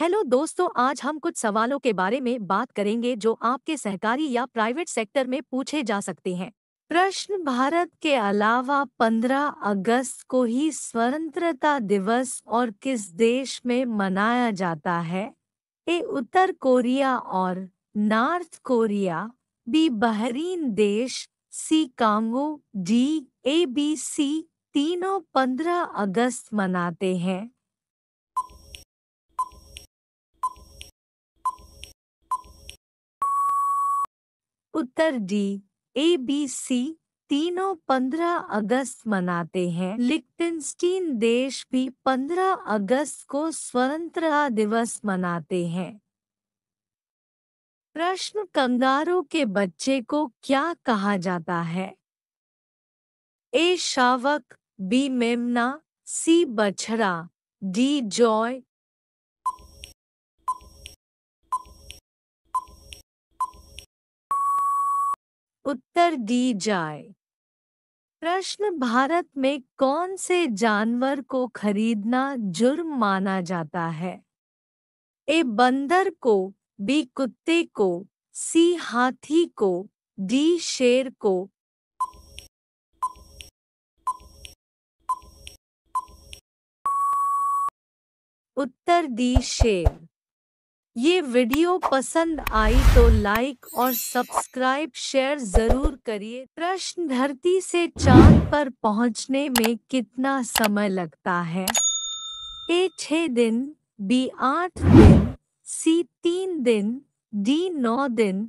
hello दोस्तों आज हम कुछ सवालों के बारे में बात करेंगे जो आपके सहकारी या प्राइवेट सेक्टर में पूछे जा सकते हैं प्रश्न भारत के अलावा 15 अगस्त को ही स्वतंत्रता दिवस और किस देश में मनाया जाता है ए उत्तर कोरिया और नॉर्थ कोरिया बी बहरीन देश C Congo D A B C तीनों 15 अगस्त मनाते हैं उत्तर डी ए बी सी तीनों 15 अगस्त मनाते हैं लिक्टिनस्टीन देश भी 15 अगस्त को स्वतंत्रता दिवस मनाते हैं प्रश्न कंगारों के बच्चे को क्या कहा जाता है ए शावक बी मेमना सी बछड़ा डी जॉय उत्तर दी जाए प्रश्न भारत में कौन से जानवर को खरीदना जुर्म माना जाता है ए बंदर को बी कुत्ते को सी हाथी को डी शेर को उत्तर दी शेर ये वीडियो पसंद आई तो लाइक और सब्सक्राइब शेयर जरूर करिए प्रश्न धरती से चांद पर पहुंचने में कितना समय लगता है ए छ दिन बी आठ दिन सी तीन दिन डी नौ दिन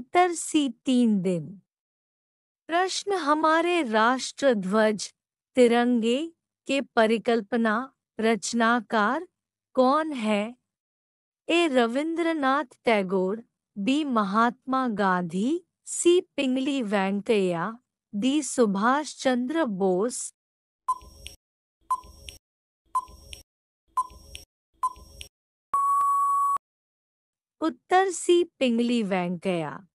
उत्तर सी तीन दिन प्रश्न हमारे राष्ट्र ध्वज तिरंगे के परिकल्पना रचनाकार कौन है A Rabindranath Tagore B Mahatma Gandhi C Pingali Venkayya D Subhash Chandra Bose उत्तर सी पिंगली वेंकैया